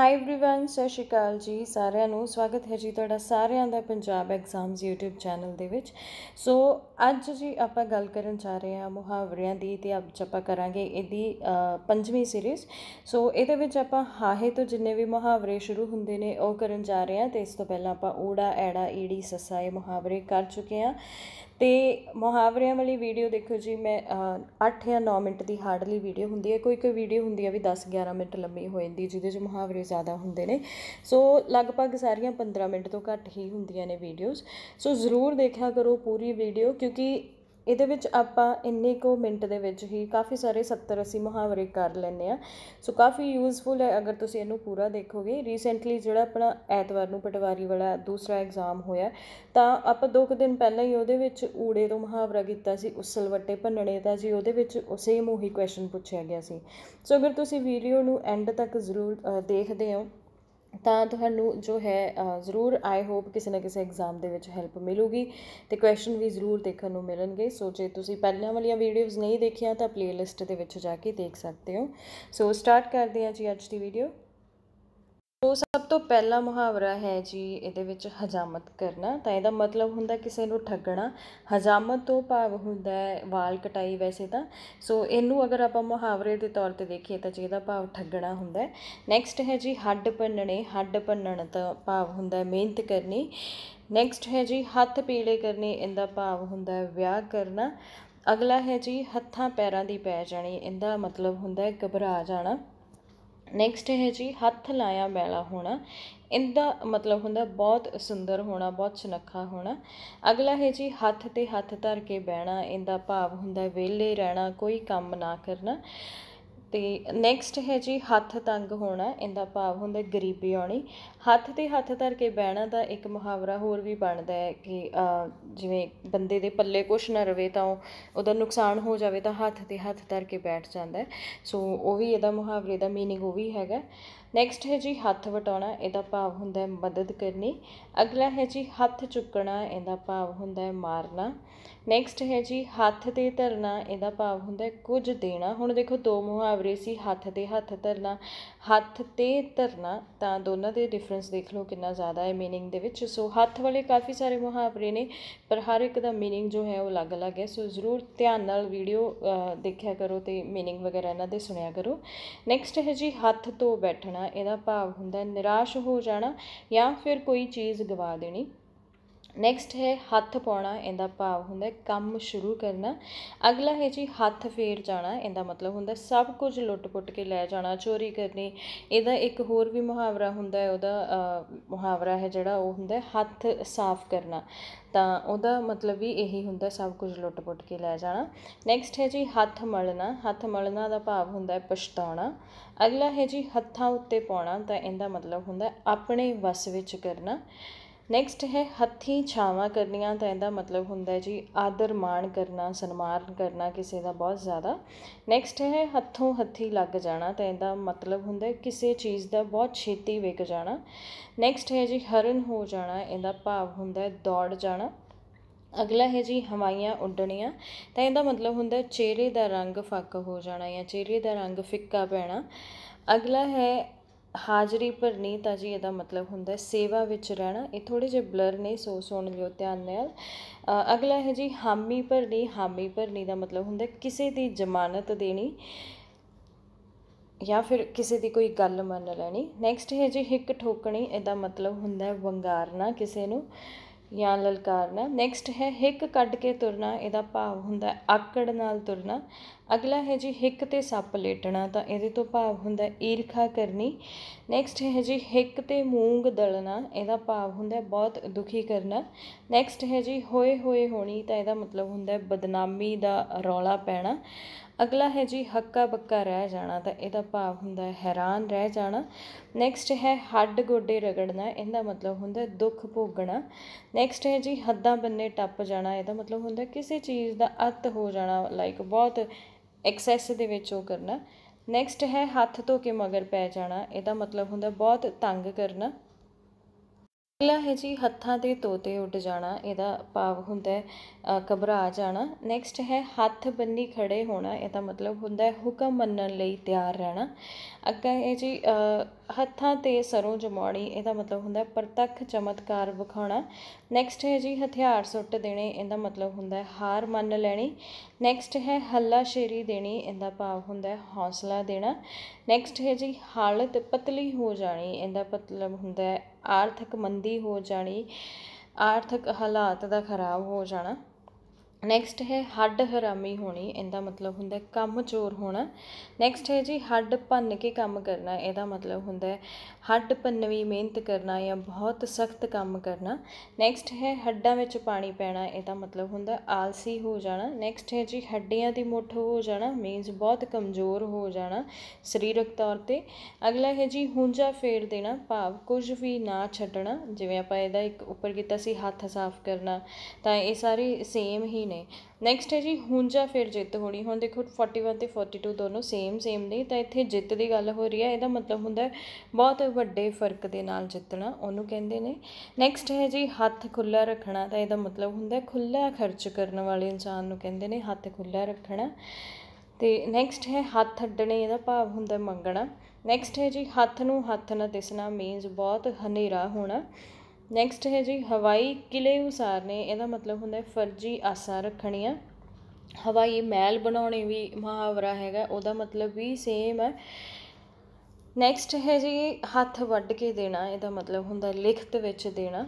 high everyone ਸਤਿ ਸ਼੍ਰੀ ਅਕਾਲ ਜੀ ਸਾਰਿਆਂ ਨੂੰ ਸਵਾਗਤ ਹੈ ਜੀ ਤੁਹਾਡਾ ਸਾਰਿਆਂ ਦਾ ਪੰਜਾਬ ਐਗਜ਼ਾਮਸ YouTube ਚੈਨਲ ਦੇ ਵਿੱਚ ਸੋ ਅੱਜ ਜੀ ਆਪਾਂ ਗੱਲ ਕਰਨ ਜਾ ਰਹੇ ਹਾਂ ਮੁਹਾਵਰਿਆਂ ਦੀ ਤੇ ਅੱਜ ਆਪਾਂ ਕਰਾਂਗੇ ਇਹਦੀ ਪੰਜਵੀਂ ਸੀਰੀਜ਼ ਸੋ ਇਹਦੇ ਵਿੱਚ ਆਪਾਂ ਹਾਹੇ ਤੋਂ ਜਿੰਨੇ ਵੀ ਮੁਹਾਵਰੇ ਸ਼ੁਰੂ ਹੁੰਦੇ ਨੇ ਉਹ ਕਰਨ ਜਾ ਰਹੇ ਹਾਂ ਤੇ ਇਸ ਤੋਂ ਪਹਿਲਾਂ ਆਪਾਂ ਊੜਾ ਐੜਾ ਈੜੀ ਸਸਾਏ ਮੁਹਾਵਰੇ ਕਰ ਚੁੱਕੇ ਹਾਂ ਤੇ ਮੁਹਾਵਰਿਆਂ ਵਾਲੀ ਵੀਡੀਓ ਦੇਖੋ ਜੀ ਮੈਂ 8 ਜਾਂ 9 ਮਿੰਟ ਦੀ ਹਾਰਡਲੀ ਵੀਡੀਓ ਹੁੰਦੀ ਹੈ ਕੋਈ ਕੋਈ ਵੀਡੀਓ ਹੁੰਦੀ ਹੈ ਵੀ 10 11 ਮਿੰਟ ਲੰਮੀ ਹੋ ਜਾਂਦੀ ਜਿਹਦੇ 'ਚ ਮੁਹਾਵਰੇ ਜ਼ਿਆਦਾ ਹੁੰਦੇ ਨੇ ਸੋ ਲਗਭਗ ਸਾਰੀਆਂ 15 ਮਿੰਟ ਤੋਂ ਘੱਟ ਹੀ ਹੁੰਦੀਆਂ ਨੇ ਵੀਡੀਓਜ਼ ਸੋ ਜ਼ਰੂਰ ਦੇਖਿਆ ਕਰੋ ਪੂਰੀ ਵੀਡੀਓ ਕਿਉਂਕਿ ਇਹਦੇ ਵਿੱਚ ਆਪਾਂ ਇੰਨੇ ਕੋ ਮਿੰਟ ਦੇ ਵਿੱਚ ਹੀ ਕਾਫੀ ਸਾਰੇ 70 80 ਮੁਹਾਵਰੇ ਕਰ ਲੈਨੇ ਆ ਸੋ ਕਾਫੀ ਯੂਸਫੁਲ ਹੈ ਅਗਰ ਤੁਸੀਂ ਇਹਨੂੰ ਪੂਰਾ ਦੇਖੋਗੇ ਰੀਸੈਂਟਲੀ ਜਿਹੜਾ ਆਪਣਾ ਐਤਵਾਰ ਨੂੰ ਪਟਵਾਰੀ ਵਾਲਾ ਦੂਸਰਾ ਐਗਜ਼ਾਮ ਹੋਇਆ ਤਾਂ ਆਪਾਂ ਦੋ ਕੁ ਦਿਨ ਪਹਿਲਾਂ ਹੀ ਉਹਦੇ ਵਿੱਚ ਊੜੇ ਤੋਂ ਮੁਹਾਵਰਾ ਕੀਤਾ ਸੀ ਵੱਟੇ ਭੰਨਣੇ ਦਾ ਜੀ ਉਹਦੇ ਵਿੱਚ ਉਸੇ ਹੀ ਕੁਐਸਚਨ ਪੁੱਛਿਆ ਗਿਆ ਸੀ ਸੋ ਅਗਰ ਤੁਸੀਂ ਵੀਡੀਓ ਨੂੰ ਐਂਡ ਤੱਕ ਜ਼ਰੂਰ ਦੇਖਦੇ ਹੋ ਤਾਂ ਤੁਹਾਨੂੰ ਜੋ ਹੈ ਜ਼ਰੂਰ ਆਈ ਹੋਪ ਕਿਸੇ ਨਾ ਕਿਸੇ ਐਗਜ਼ਾਮ ਦੇ ਵਿੱਚ ਹੈਲਪ ਮਿਲੂਗੀ ਤੇ ਕੁਐਸਚਨ ਵੀ ਜ਼ਰੂਰ ਦੇਖਣ ਨੂੰ ਮਿਲਣਗੇ ਸੋ ਜੇ ਤੁਸੀਂ ਪਹਿਲਾਂ ਵਾਲੀਆਂ ਵੀਡੀਓਜ਼ ਨਹੀਂ ਦੇਖੀਆਂ ਤਾਂ ਪਲੇਲਿਸਟ ਦੇ ਵਿੱਚ ਜਾ ਕੇ ਦੇਖ ਸਕਦੇ ਹੋ ਸੋ ਸਟਾਰਟ ਕਰਦੇ ਹਾਂ ਜੀ ਅੱਜ ਦੀ ਵੀਡੀਓ ਉਹ ਸਭ ਤੋਂ ਪਹਿਲਾ ਮੁਹਾਵਰਾ ਹੈ ਜੀ ਇਹਦੇ ਵਿੱਚ ਹਜਾਮਤ ਕਰਨਾ ਤਾਂ ਇਹਦਾ ਮਤਲਬ ਹੁੰਦਾ ਕਿਸੇ ਨੂੰ ਠੱਗਣਾ ਹਜਾਮਤ ਤੋਂ ਭਾਵ ਹੁੰਦਾ ਹੈ ਵਾਲ ਕਟਾਈ ਵੈਸੇ ਤਾਂ ਸੋ ਇਹਨੂੰ ਅਗਰ ਆਪਾਂ ਮੁਹਾਵਰੇ ਦੇ ਤੌਰ ਤੇ ਦੇਖੀਏ ਤਾਂ ਜਿਹਦਾ ਭਾਵ ਠੱਗਣਾ ਹੁੰਦਾ ਹੈ ਨੈਕਸਟ ਹੈ ਜੀ ਹੱਡ ਪੰਨਣੇ ਹੱਡ ਭੰਨਣ ਦਾ ਭਾਵ ਹੁੰਦਾ ਹੈ ਮਿਹਨਤ ਕਰਨੀ ਨੈਕਸਟ ਹੈ ਜੀ ਹੱਥ ਪੀਲੇ ਕਰਨੇ ਇਹਦਾ ਭਾਵ ਹੁੰਦਾ ਹੈ ਵਿਆਹ ਕਰਨਾ ਅਗਲਾ ਹੈ ਜੀ ਹੱਥਾਂ ਪੈਰਾਂ ਦੀ ਪੈ ਜਾਣੀ ਇਹਦਾ ਮਤਲਬ ਹੁੰਦਾ ਹੈ ਘਬਰਾ ਜਾਣਾ ਨੈਕਸਟ ਹੈ ਜੀ ਹੱਥ ਲਾਇਆ ਮੈਲਾ ਹੋਣਾ ਇਹਦਾ ਮਤਲਬ ਹੁੰਦਾ ਬਹੁਤ ਸੁੰਦਰ ਹੋਣਾ ਬਹੁਤ ਸੁਨੱਖਾ ਹੋਣਾ ਅਗਲਾ ਹੈ ਜੀ ਹੱਥ ਤੇ ਹੱਥ ਧਰ ਕੇ ਬਹਿਣਾ ਇਹਦਾ ਭਾਵ ਹੁੰਦਾ ਵਿਹਲੇ ਰਹਿਣਾ ਕੋਈ ਕੰਮ ਨਾ ਕਰਨਾ ਤੇ ਨੈਕਸਟ ਹੈ ਜੀ ਹੱਥ ਤੰਗ ਹੋਣਾ ਇਹਦਾ ਭਾਵ ਹੁੰਦਾ ਗਰੀਬੀ ਆਉਣੀ ਹੱਥ ਤੇ ਹੱਥ ਧਰ ਕੇ ਬਹਿਣਾ ਦਾ ਇੱਕ ਮੁਹਾਵਰਾ ਹੋਰ ਵੀ ਬਣਦਾ ਹੈ ਕਿ ਜਿਵੇਂ ਬੰਦੇ ਦੇ ਪੱਲੇ ਕੁਛ ਨਾ ਰਵੇ ਤਾਂ ਉਹਦਾ ਨੁਕਸਾਨ ਹੋ ਜਾਵੇ ਤਾਂ ਹੱਥ ਤੇ ਹੱਥ ਧਰ ਕੇ ਬੈਠ ਜਾਂਦਾ ਸੋ ਉਹ ਵੀ ਇਹਦਾ ਮੁਹਾਵਰੇ ਦਾ मीनिंग ਉਹ ਵੀ ਹੈਗਾ ਨੈਕਸਟ ਹੈ ਜੀ ਹੱਥ ਵਟਾਉਣਾ ਇਹਦਾ ਭਾਵ ਹੁੰਦਾ ਹੈ ਮਦਦ ਕਰਨੀ ਅਗਲਾ ਹੈ ਜੀ ਹੱਥ ਚੁੱਕਣਾ ਇਹਦਾ ਭਾਵ ਹੁੰਦਾ ਹੈ ਮਾਰਨਾ ਨੈਕਸਟ ਹੈ ਜੀ ਹੱਥ ਤੇ ਧਰਨਾ ਇਹਦਾ ਭਾਵ ਹੁੰਦਾ ਹੈ ਕੁਝ ਦੇਣਾ ਹੁਣ ਦੇਖੋ ਦੋ ਮੁਹਾਵਰੇ ਸੀ ਹੱਥ ਤੇ ਹੱਥ ਧਰਨਾ ਹੱਥ ਤੇ ਧਰਨਾ ਤਾਂ ਦੋਨਾਂ ਦੇ ਡਿਫਰੈਂਸ ਦੇਖ ਲਓ ਕਿੰਨਾ ਜ਼ਿਆਦਾ ਹੈ मीनिंग ਦੇ ਵਿੱਚ ਸੋ ਹੱਥ ਵਾਲੇ ਕਾਫੀ ਸਾਰੇ ਮੁਹਾਵਰੇ ਨੇ ਪਰ ਹਰ ਇੱਕ ਦਾ मीनिंग ਜੋ ਹੈ ਉਹ ਅਲੱਗ-ਅਲੱਗ ਹੈ ਸੋ ਜ਼ਰੂਰ ਧਿਆਨ ਨਾਲ ਵੀਡੀਓ ਦੇਖਿਆ ਕਰੋ ਤੇ मीनिंग ਵਗੈਰਾ ਇਹਨਾਂ ਦੇ ਸੁਣਿਆ ਕਰੋ ਨੈਕਸਟ ਹੈ ਜੀ ਹੱਥ ਤੋਂ ਬੈਠਣਾ ਦੇਣਾ ਇਹਦਾ ਭਾਵ ਹੁੰਦਾ ਨਿਰਾਸ਼ ਹੋ ਜਾਣਾ ਜਾਂ ਫਿਰ ਕੋਈ ਚੀਜ਼ ਗਵਾ ਦੇਣੀ ਨੈਕਸਟ ਹੈ ਹੱਥ ਪਾਉਣਾ ਇਹਦਾ ਭਾਵ ਹੁੰਦਾ ਕੰਮ ਸ਼ੁਰੂ ਕਰਨਾ ਅਗਲਾ ਹੈ ਜੀ ਹੱਥ ਫੇਰ ਜਾਣਾ ਇਹਦਾ ਮਤਲਬ ਹੁੰਦਾ ਸਭ ਕੁਝ ਲੁੱਟ-ਪੁੱਟ ਕੇ ਲੈ ਜਾਣਾ ਚੋਰੀ ਕਰਨੀ ਇਹਦਾ ਇੱਕ ਹੋਰ ਵੀ ਮੁਹਾਵਰਾ ਹੁੰਦਾ ਹੈ ਉਹਦਾ ਮੁਹਾਵਰਾ ਹੈ ਜਿਹੜਾ ਉਹ ਹੁੰਦਾ ਹੱਥ ਸਾਫ਼ ਕਰਨਾ ਤਾਂ ਉਹਦਾ ਮਤਲਬ ਵੀ ਇਹੀ ਹੁੰਦਾ ਸਭ ਕੁਝ ਲੁੱਟ-ਪੁੱਟ ਕੇ ਲੈ ਜਾਣਾ ਨੈਕਸਟ ਹੈ ਜੀ ਹੱਥ ਮਲਣਾ ਹੱਥ ਮਲਣਾ ਦਾ ਭਾਵ ਹੁੰਦਾ ਹੈ ਪਛਤਾਉਣਾ ਅਗਲਾ ਹੈ ਜੀ ਹੱਥਾਂ ਉੱਤੇ ਪਾਉਣਾ ਤਾਂ ਇਹਦਾ ਮਤਲਬ ਹੁੰਦਾ ਆਪਣੇ ਵਸ ਵਿੱਚ ਕਰਨਾ ਨੈਕਸਟ ਹੈ ਹੱਥੀ ਛਾਵਾਂ ਕਰਨੀਆਂ ਤਾਂ ਇਹਦਾ ਮਤਲਬ ਹੁੰਦਾ ਹੈ ਜੀ ਆਦਰ ਮਾਣ ਕਰਨਾ ਸਨਮਾਨ ਕਰਨਾ ਕਿਸੇ ਦਾ ਬਹੁਤ ਜ਼ਿਆਦਾ ਨੈਕਸਟ ਹੈ ਹੱਥੋਂ ਹੱਥੀ ਲੱਗ ਜਾਣਾ ਤਾਂ ਇਹਦਾ ਮਤਲਬ ਹੁੰਦਾ ਹੈ ਕਿਸੇ ਚੀਜ਼ ਦਾ ਬਹੁਤ ਛੇਤੀ ਵਿਕ ਜਾਣਾ ਨੈਕਸਟ ਹੈ ਜੀ ਹਰਨ ਹੋ ਜਾਣਾ ਇਹਦਾ ਭਾਵ ਹੁੰਦਾ ਹੈ ਦੌੜ ਜਾਣਾ ਅਗਲਾ ਹੈ ਜੀ ਹਵਾਈਆਂ ਉੱਡਣੀਆਂ ਤਾਂ ਇਹਦਾ ਮਤਲਬ ਹੁੰਦਾ ਚਿਹਰੇ ਦਾ ਰੰਗ ਫੱਕ ਹੋ ਜਾਣਾ ਜਾਂ ਚਿਹਰੇ ਦਾ ਰੰਗ ਫਿੱਕਾ ਪੈਣਾ ਅਗਲਾ ਹੈ ਹਾਜ਼ਰੀ ਭਰਨੀ ਤਾਂ ਜੀ ਇਹਦਾ ਮਤਲਬ ਹੁੰਦਾ ਹੈ ਸੇਵਾ ਵਿੱਚ ਰਹਿਣਾ ਇਹ ਥੋੜੇ ਜਿਹਾ ਬਲਰ ਨੇ ਸੋ ਸੁਣ ਲਿਓ ਧਿਆਨ ਨਾਲ ਅਗਲਾ ਹੈ ਜੀ ਹਾਮੀ ਭਰਨੀ ਹਾਮੀ ਭਰਨੀ ਦਾ ਮਤਲਬ ਹੁੰਦਾ ਕਿਸੇ ਦੀ ਜ਼ਮਾਨਤ ਦੇਣੀ ਜਾਂ ਫਿਰ ਕਿਸੇ ਦੀ ਕੋਈ ਗੱਲ ਮੰਨ ਲੈਣੀ ਨੈਕਸਟ ਹੈ ਜੀ ਹਿੱਕ ਠੋਕਣੀ ਇਹਦਾ ਮਤਲਬ ਹੁੰਦਾ ਹੈ ਵੰਗਾਰਨਾ ਕਿਸੇ ਨੂੰ ਜਾਂ ਲਲਕਾਰਨਾ ਨੈਕਸਟ ਹੈ ਹਿੱਕ ਕੱਢ ਕੇ ਤੁਰਨਾ ਇਹਦਾ ਭਾਵ ਹੁੰਦਾ ਆਕੜ ਨਾਲ ਤੁਰਨਾ ਅਗਲਾ ਹੈ ਜੀ ਹਿੱਕ ਤੇ ਸੱਪ ਲੇਟਣਾ ਤਾਂ ਇਹਦੇ ਤੋਂ ਭਾਵ ਹੁੰਦਾ ਈਰਖਾ ਕਰਨੀ ਨੈਕਸਟ ਹੈ ਜੀ ਹਿੱਕ ਤੇ ਮੂੰਗ ਦਲਣਾ ਇਹਦਾ ਭਾਵ ਹੁੰਦਾ ਬਹੁਤ ਦੁਖੀ ਕਰਨਾ ਨੈਕਸਟ ਹੈ ਜੀ ਹੋਏ ਹੋਏ ਹੋਣੀ ਤਾਂ ਇਹਦਾ ਮਤਲਬ ਹੁੰਦਾ ਬਦਨਾਮੀ ਦਾ ਰੌਲਾ ਪੈਣਾ ਅਗਲਾ ਹੈ ਜੀ ਹੱਕਾ ਬੱਕਾ ਰਹਿ ਜਾਣਾ ਤਾਂ ਇਹਦਾ ਭਾਵ ਹੁੰਦਾ ਹੈ ਹੈਰਾਨ ਰਹਿ ਜਾਣਾ ਨੈਕਸਟ ਹੈ ਹੱਡ ਗੋਡੇ ਰਗੜਨਾ ਇਹਦਾ ਮਤਲਬ ਹੁੰਦਾ ਦੁੱਖ ਭੋਗਣਾ ਨੈਕਸਟ ਹੈ ਜੀ ਹੱਦਾਂ ਬੰਨੇ ਟੱਪ ਜਾਣਾ ਇਹਦਾ ਮਤਲਬ ਹੁੰਦਾ ਕਿਸੇ ਚੀਜ਼ ਦਾ ਅੱਤ ਹੋ ਜਾਣਾ ਲਾਈਕ ਬਹੁਤ ਐਕਸੈਸ ਦੇ ਵਿੱਚ ਉਹ ਕਰਨਾ ਨੈਕਸਟ ਹੈ ਹੱਥ ਧੋ ਕੇ ਮਗਰ ਪੈ ਜਾਣਾ ਇਹਦਾ ਮਤਲਬ ਹੁੰਦਾ ਬਹੁਤ ਤੰਗ ਕਰਨਾ ਅਗਲਾ ਹੈ ਜੀ ਹੱਥਾਂ ਦੇ ਤੋਤੇ ਉੱਡ ਜਾਣਾ ਇਹਦਾ ਭਾਵ ਹੁੰਦਾ ਹੈ ਘਬਰਾ ਜਾਣਾ ਨੈਕਸਟ ਹੈ ਹੱਥ ਬੰਨੀ ਖੜੇ ਹੋਣਾ ਇਹਦਾ ਮਤਲਬ ਹੁੰਦਾ ਹੈ ਹੁਕਮ ਮੰਨਣ ਲਈ ਤਿਆਰ ਰਹਿਣਾ ਅੱਗਾ ਹੈ ਜੀ ਹੱਥਾਂ ਤੇ ਸਰੋਂ ਜਮਾਉਣੀ ਇਹਦਾ ਮਤਲਬ ਹੁੰਦਾ ਹੈ ਪ੍ਰਤੱਖ ਚਮਤਕਾਰ ਵਿਖਾਉਣਾ ਨੈਕਸਟ ਹੈ ਜੀ ਹਥਿਆਰ ਸੁੱਟ ਦੇਣੇ ਇਹਦਾ ਮਤਲਬ ਹੁੰਦਾ ਹੈ ਹਾਰ ਮੰਨ ਲੈਣੀ ਨੈਕਸਟ ਹੈ ਹੱਲਾ ਸ਼ੇਰੀ ਦੇਣੀ ਇਹਦਾ ਭਾਵ ਹੁੰਦਾ ਹੈ ਹੌਸਲਾ ਦੇਣਾ ਨੈਕਸਟ ਹੈ ਜੀ ਹਾਲਤ ਪਤਲੀ ਹੋ ਜਾਣੀ ਇਹਦਾ ਮਤਲਬ ਹੁੰਦਾ ਹੈ ਆਰਥਿਕ ਮੰਦੀ ਹੋ ਜਾਣੀ ਆਰਥਿਕ ਹਾਲਾਤ ਦਾ ਖਰਾਬ ਹੋ ਜਾਣਾ ਨੈਕਸਟ ਹੈ ਹੱਡ ਹਰਾਮੀ ਹੋਣੀ ਇਹਦਾ ਮਤਲਬ ਹੁੰਦਾ ਕੰਮ ਚੋਰ ਹੋਣਾ ਨੈਕਸਟ ਹੈ ਜੀ ਹੱਡ ਪੰਨ ਕੇ ਕੰਮ ਕਰਨਾ ਇਹਦਾ ਮਤਲਬ ਹੁੰਦਾ ਹੱਡ ਪੰਨਵੀ ਮਿਹਨਤ ਕਰਨਾ ਜਾਂ ਬਹੁਤ ਸਖਤ ਕੰਮ ਕਰਨਾ ਨੈਕਸਟ ਹੈ ਹੱਡਾਂ ਵਿੱਚ ਪਾਣੀ ਪੈਣਾ ਇਹਦਾ ਮਤਲਬ ਹੁੰਦਾ ਆਲਸੀ ਹੋ ਜਾਣਾ ਨੈਕਸਟ ਹੈ ਜੀ ਹੱਡੀਆਂ ਦੀ ਮੁੱਠ ਹੋ ਜਾਣਾ ਮੀਨਸ ਬਹੁਤ ਕਮਜ਼ੋਰ ਹੋ ਜਾਣਾ ਸਰੀਰਕ ਤੌਰ ਤੇ ਅਗਲਾ ਹੈ ਜੀ ਹੁੰਜਾ ਫੇਰ ਦੇਣਾ ਭਾਵ ਕੁਝ ਵੀ ਨਾ ਛੱਡਣਾ ਜਿਵੇਂ ਆਪਾਂ ਇਹਦਾ ਇੱਕ ਉੱਪਰ ਕੀਤਾ ਸੀ ਹੱਥ ਸਾਫ਼ ਕਰਨਾ ਤਾਂ ਇਹ ਸਾਰੇ ਸੇਮ ਹੀ ਨੇ ਨੈਕਸਟ ਹੈ ਜੀ ਹੁਣ ਜਾਂ ਫਿਰ ਜਿੱਤ ਹੋਣੀ ਹੁਣ ਦੇਖੋ 41 ਤੇ 42 ਦੋਨੋਂ ਸੇਮ ਸੇਮ ਨੇ ਤਾਂ ਇੱਥੇ ਜਿੱਤ ਦੀ ਗੱਲ ਹੋ ਰਹੀ ਹੈ ਇਹਦਾ ਮਤਲਬ ਹੁੰਦਾ ਬਹੁਤ ਵੱਡੇ ਫਰਕ ਦੇ ਨਾਲ ਜਿੱਤਣਾ ਉਹਨੂੰ ਕਹਿੰਦੇ ਨੇ ਨੈਕਸਟ ਹੈ ਜੀ ਹੱਥ ਖੁੱਲਾ ਰੱਖਣਾ ਤਾਂ ਇਹਦਾ ਮਤਲਬ ਹੁੰਦਾ ਖੁੱਲਾ ਖਰਚ ਕਰਨ ਵਾਲੇ ਇਨਸਾਨ ਨੂੰ ਕਹਿੰਦੇ ਨੇ ਹੱਥ ਖੁੱਲਾ ਰੱਖਣਾ ਤੇ ਨੈਕਸਟ ਹੈ ਹੱਥ ਅੱਡਣੇ ਇਹਦਾ ਭਾਵ ਹੁੰਦਾ ਮੰਗਣਾ ਨੈਕਸਟ ਹੈ ਜੀ ਹੱਥ ਨੂੰ ਹੱਥ ਨਾਲ ਦਿਸਣਾ ਮੀਨਸ ਬਹੁਤ ਹਨੇਰਾ ਹੋਣਾ ਨੈਕਸਟ ਹੈ ਜੀ ਹਵਾਈ ਕਿਲੇ ਉਸਾਰਨੇ ਇਹਦਾ ਮਤਲਬ ਹੁੰਦਾ ਫਰਜੀ ਆਸਾਂ ਰੱਖਣੀਆਂ ਹਵਾਈ ਮਹਿਲ ਬਣਾਉਣੇ ਵੀ ਮਹਾਵਰਾ ਹੈਗਾ ਉਹਦਾ ਮਤਲਬ ਵੀ ਸੇਮ ਹੈ ਨੈਕਸਟ ਹੈ ਜੀ ਹੱਥ ਵੱਢ ਕੇ ਦੇਣਾ ਇਹਦਾ ਮਤਲਬ ਹੁੰਦਾ ਲਿਖਤ ਵਿੱਚ ਦੇਣਾ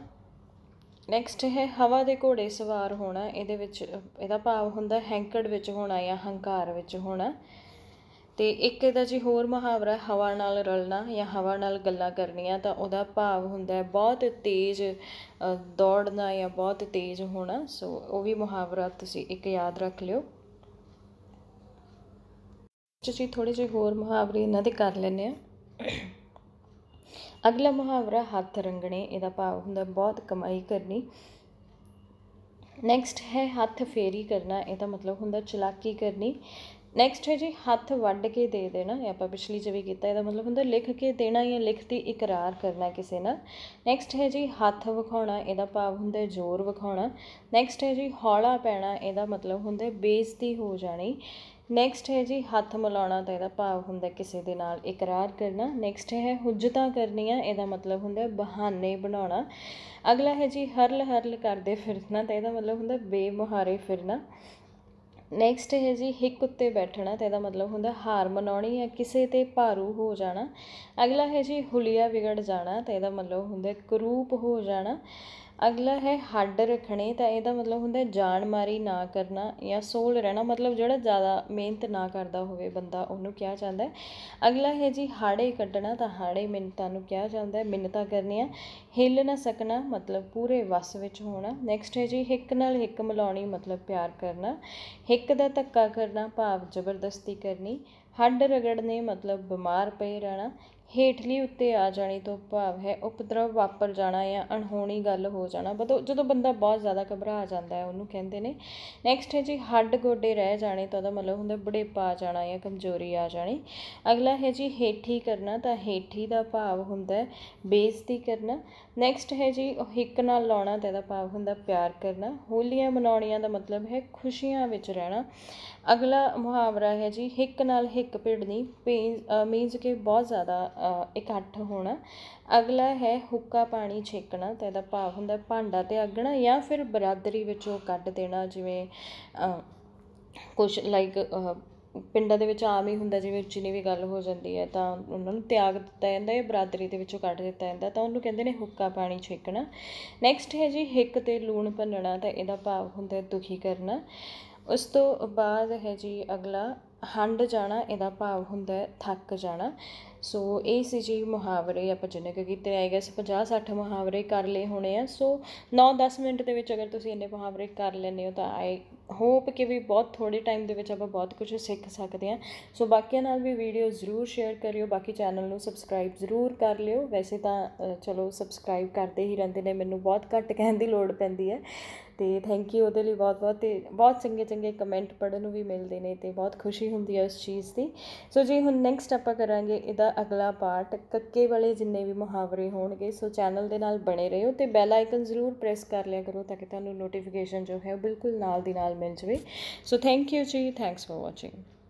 ਨੈਕਸਟ ਹੈ ਹਵਾ ਦੇ ਘੋੜੇ ਸਵਾਰ ਹੋਣਾ ਇਹਦੇ ਵਿੱਚ ਇਹਦਾ ਭਾਵ ਹੁੰਦਾ ਹੈਂਕੜ ਵਿੱਚ ਹੋਣਾ ਜਾਂ ਹੰਕਾਰ ਵਿੱਚ ਹੋਣਾ ਤੇ ਇੱਕ ਇਹਦਾ ਜੀ ਹੋਰ ਮੁਹਾਵਰਾ ਹਵਾ ਨਾਲ ਰਲਣਾ ਜਾਂ ਹਵਾ ਨਾਲ ਗੱਲਾਂ ਕਰਨੀਆਂ ਤਾਂ ਉਹਦਾ ਭਾਵ ਹੁੰਦਾ ਬਹੁਤ ਤੇਜ਼ ਦੌੜਨਾ ਜਾਂ ਬਹੁਤ ਤੇਜ਼ ਹੋਣਾ ਸੋ ਉਹ ਵੀ ਮੁਹਾਵਰਾ ਤੁਸੀਂ ਇੱਕ ਯਾਦ ਰੱਖ ਲਿਓ ਤੁਸੀਂ ਥੋੜੇ ਜਿਹੇ ਹੋਰ ਮੁਹਾਵਰੇ ਇਹਨਾਂ ਦੇ ਕਰ ਲੈਣੇ ਆ ਅਗਲਾ ਮੁਹਾਵਰਾ ਹੱਥ ਰੰਗਣੇ ਇਹਦਾ ਭਾਵ ਹੁੰਦਾ ਬਹੁਤ ਕਮਾਈ ਕਰਨੀ ਨੈਕਸਟ ਹੈ ਹੱਥ ਫੇਰੀ ਕਰਨਾ ਇਹਦਾ ਮਤਲਬ ਹੁੰਦਾ ਚਲਾਕੀ ਕਰਨੀ ਨੈਕਸਟ ਹੈ ਜੀ ਹੱਥ ਵੱਢ ਕੇ ਦੇ ਦੇਣਾ ਇਹ ਆਪਾਂ ਪਿਛਲੀ ਚ ਕੀਤਾ ਇਹਦਾ ਮਤਲਬ ਹੁੰਦਾ ਲਿਖ ਕੇ ਦੇਣਾ ਜਾਂ ਲਿਖਤੀ ਇਕਰਾਰ ਕਰਨਾ ਕਿਸੇ ਨਾਲ ਨੈਕਸਟ ਹੈ ਜੀ ਹੱਥ ਵਿਖਾਉਣਾ ਇਹਦਾ ਭਾਵ ਹੁੰਦਾ ਜ਼ੋਰ ਵਿਖਾਉਣਾ ਨੈਕਸਟ ਹੈ ਜੀ ਹੌਲਾ ਪੈਣਾ ਇਹਦਾ ਮਤਲਬ ਹੁੰਦਾ ਬੇਇੱਜ਼ਤੀ ਹੋ ਜਾਣੀ ਨੈਕਸਟ ਹੈ ਜੀ ਹੱਥ ਮਿਲਾਉਣਾ ਤਾਂ ਇਹਦਾ ਭਾਵ ਹੁੰਦਾ ਕਿਸੇ ਦੇ ਨਾਲ ਇਕਰਾਰ ਕਰਨਾ ਨੈਕਸਟ ਹੈ ਹੁਜਤਾ ਕਰਨੀਆਂ ਇਹਦਾ ਮਤਲਬ ਹੁੰਦਾ ਬਹਾਨੇ ਬਣਾਉਣਾ ਅਗਲਾ ਹੈ ਜੀ ਹਰਲ ਹਰਲ ਕਰਦੇ ਫਿਰਨਾ ਤਾਂ ਇਹਦਾ ਮਤਲਬ ਹੁੰਦਾ ਬੇਮੁਹਾਰੇ ਫਿਰਨਾ ਨੈਕਸਟ ਹੈ ਜੀ ਹਿੱਕ ਉੱਤੇ ਬੈਠਣਾ ਤੇ ਇਹਦਾ ਮਤਲਬ ਹੁੰਦਾ ਹਾਰ ਮਨਾਉਣੀ ਹੈ ਕਿਸੇ ਤੇ ਭਾਰੂ ਹੋ ਜਾਣਾ ਅਗਲਾ ਹੈ ਜੀ ਹੁਲੀਆ ਵਿਗੜ ਜਾਣਾ ਤੇ ਇਹਦਾ ਮਤਲਬ ਹੁੰਦਾ ਕਰੂਪ ਹੋ ਜਾਣਾ ਅਗਲਾ ਹੈ ਹੱਡ ਰੱਖਣੇ ਤਾਂ ਇਹਦਾ ਮਤਲਬ ਹੁੰਦਾ ਜਾਨ ਮਾਰੀ ਨਾ ਕਰਨਾ ਜਾਂ ਸੋਲ ਰਹਿਣਾ ਮਤਲਬ ਜਿਹੜਾ ਜ਼ਿਆਦਾ ਮਿਹਨਤ ਨਾ ਕਰਦਾ ਹੋਵੇ ਬੰਦਾ ਉਹਨੂੰ ਕਿਹਾ ਜਾਂਦਾ ਹੈ ਅਗਲਾ ਹੈ ਜੀ ਹਾੜੇ ਕੱਢਣਾ ਤਾਂ ਹਾੜੇ ਮਿੰਨਤਾਂ ਨੂੰ ਕਿਹਾ ਜਾਂਦਾ ਹੈ ਮਿੰਨਤਾਂ ਕਰਨੀਆਂ ਹਿੱਲ ਨਾ ਸਕਣਾ ਮਤਲਬ ਪੂਰੇ ਵਸ ਵਿੱਚ ਹੋਣਾ ਨੈਕਸਟ ਹੈ ਜੀ ਹਿੱਕ ਨਾਲ ਹਿੱਕ ਮਿਲਾਉਣੀ ਮਤਲਬ ਪਿਆਰ ਕਰਨਾ ਹਿੱਕ ਦਾ ਧੱਕਾ ਕਰਨਾ ਭਾਵ ਜ਼ਬਰਦਸਤੀ ਕਰਨੀ ਹੱਡ ਰਗੜਨੇ ਮਤਲਬ ਬਿਮਾਰ ਪਏ ਰਹਿਣਾ ਹੇਠਲੀ ਉੱਤੇ ਆ ਜਾਣੀ ਤੋਂ ਭਾਵ ਹੈ ਉਪਦਰਵ ਵਾਪਰ ਜਾਣਾ ਜਾਂ ਅਣਹੋਣੀ ਗੱਲ ਹੋ ਜਾਣਾ ਬਦੋ ਜਦੋਂ ਬੰਦਾ ਬਹੁਤ ਜ਼ਿਆਦਾ ਘਬਰਾ ਜਾਂਦਾ ਹੈ ਉਹਨੂੰ ਕਹਿੰਦੇ ਨੇ ਨੈਕਸਟ ਹੈ ਜੀ ਹੱਡ ਗੋਡੇ ਰਹਿ ਜਾਣੇ ਤਾਂ ਉਹਦਾ ਮਤਲਬ ਹੁੰਦਾ ਬੁਢੇਪਾ ਆ ਜਾਣਾ ਜਾਂ ਕਮਜ਼ੋਰੀ ਆ ਜਾਣੀ ਅਗਲਾ ਹੈ ਜੀ ਹੇਠੀ ਕਰਨਾ ਤਾਂ ਹੇਠੀ ਦਾ ਭਾਵ ਹੁੰਦਾ ਹੈ ਬੇਇੱਜ਼ਤੀ ਕਰਨਾ ਨੈਕਸਟ ਹੈ ਜੀ ਹਿੱਕ ਨਾਲ ਲਾਉਣਾ ਤਾਂ ਇਹਦਾ ਭਾਵ ਹੁੰਦਾ ਪਿਆਰ ਕਰਨਾ ਹੋਲੀਆਂ ਮਨਾਉਣੀਆਂ ਦਾ ਮਤਲਬ ਹੈ ਖੁਸ਼ੀਆਂ ਵਿੱਚ ਰਹਿਣਾ ਅਗਲਾ ਮੁਹਾਵਰਾ ਹੈ ਜੀ ਹਿੱਕ ਨਾਲ ਹਿੱਕ ਭਿੜਨੀ ਮੀਨਜ਼ ਕਿ ਬਹੁਤ ਜ਼ਿਆਦਾ ਇਕੱਠ ਹੋਣਾ ਅਗਲਾ ਹੈ ਹੁੱਕਾ ਪਾਣੀ ਛੇਕਣਾ ਤੇ ਇਹਦਾ ਭਾਵ ਹੁੰਦਾ ਭਾਂਡਾ ਤੇ ਅਗਣਾ ਜਾਂ ਫਿਰ ਬਰਾਦਰੀ ਵਿੱਚੋਂ ਕੱਢ ਦੇਣਾ ਜਿਵੇਂ ਕੁਝ ਲਾਈਕ ਪਿੰਡਾਂ ਦੇ ਵਿੱਚ ਆਮ ਹੀ ਹੁੰਦਾ ਜਿਵੇਂ ਉੱਚੀ ਨੀਵੀਂ ਗੱਲ ਹੋ ਜਾਂਦੀ ਹੈ ਤਾਂ ਉਹਨਾਂ ਨੂੰ ਤਿਆਗ ਦਿੱਤਾ ਜਾਂਦਾ ਹੈ ਬਰਾਦਰੀ ਦੇ ਵਿੱਚੋਂ ਕੱਢ ਦਿੱਤਾ ਜਾਂਦਾ ਤਾਂ ਉਹਨੂੰ ਕਹਿੰਦੇ ਨੇ ਹੁੱਕਾ ਪਾਣੀ ਛੇਕਣਾ ਨੈਕਸਟ ਹੈ ਜੀ ਹਿੱਕ ਤੇ ਲੂਣ ਭੰਨਣਾ ਤਾਂ ਇਹਦਾ ਭਾਵ ਹੁੰਦਾ ਦੁਖੀ ਕਰਨਾ ਉਸ ਤੋਂ ਬਾਅਦ ਹੈ ਜੀ ਅਗਲਾ ਹੰਡ ਜਾਣਾ ਇਹਦਾ ਭਾਵ ਹੁੰਦਾ ਹੈ ਥੱਕ ਜਾਣਾ ਸੋ ਇਹ ਸੀ ਜੀ ਮੁਹਾਵਰੇ ਆਪਾਂ ਜਿੰਨੇ ਕਿ ਕੀਤੇ ਆਏ ਗਏ ਸੀ 50 60 ਮੁਹਾਵਰੇ ਕਰ ਲਏ ਹੋਣੇ ਆ ਸੋ 9 10 ਮਿੰਟ ਦੇ ਵਿੱਚ ਅਗਰ ਤੁਸੀਂ ਇੰਨੇ ਮੁਹਾਵਰੇ ਕਰ ਲੈਨੇ ਹੋ ਤਾਂ ਆਈ ਹੋਪ ਕਿ ਵੀ ਬਹੁਤ ਥੋੜੇ ਟਾਈਮ ਦੇ ਵਿੱਚ ਆਪਾਂ ਬਹੁਤ ਕੁਝ ਸਿੱਖ ਸਕਦੇ ਆ ਸੋ ਬਾਕੀਆਂ ਨਾਲ ਵੀ ਵੀਡੀਓ ਜ਼ਰੂਰ ਸ਼ੇਅਰ ਕਰਿਓ ਬਾਕੀ ਚੈਨਲ ਨੂੰ ਸਬਸਕ੍ਰਾਈਬ ਜ਼ਰੂਰ ਕਰ ਲਿਓ ਵੈਸੇ ਤਾਂ ਚਲੋ ਸਬਸਕ੍ਰਾਈਬ ਕਰਦੇ ਹੀ ਰਹਿੰਦੇ ਨੇ ਮੈਨੂੰ ਬਹੁਤ ਘੱਟ ਕਹਿਣ ਦੀ ਲੋੜ ਪੈਂਦੀ ਹੈ ਤੇ ਥੈਂਕ ਯੂ ਉਹਦੇ ਲਈ ਬਹੁਤ-ਬਹੁਤ ਤੇ ਬਹੁਤ ਚੰਗੇ ਚੰਗੇ ਕਮੈਂਟ ਪੜਨ ਨੂੰ ਵੀ ਮਿਲਦੇ ਨੇ ਤੇ ਬਹੁਤ ਖੁਸ਼ੀ ਹੁੰਦੀ ਹੈ ਉਸ ਚੀਜ਼ ਦੀ ਸੋ ਜੀ ਹੁਣ ਨੈਕਸਟ ਆਪਾਂ ਕਰਾਂਗੇ ਇਹਦਾ ਅਗਲਾ ਪਾਰਟ ਕੱਕੇ ਵਾਲੇ ਜਿੰਨੇ ਵੀ ਮੁਹਾਵਰੇ ਹੋਣਗੇ ਸੋ ਚੈਨਲ ਦੇ ਨਾਲ ਬਣੇ ਰਹੋ ਤੇ ਬੈਲ ਆਈਕਨ ਜ਼ਰੂਰ ਪ੍ਰੈਸ ਕਰ ਲਿਆ ਕਰੋ ਤਾਂ ਕਿ ਤੁਹਾਨੂੰ ਨੋਟੀਫਿਕੇਸ਼ਨ ਜੋ ਹੈ ਬਿਲਕੁਲ ਨਾਲ ਦੀ ਨਾਲ ਮਿਲ ਜਵੇ ਸੋ ਥੈਂਕ ਯੂ ਜੀ ਥੈਂਕਸ ਫॉर ਵਾਚਿੰਗ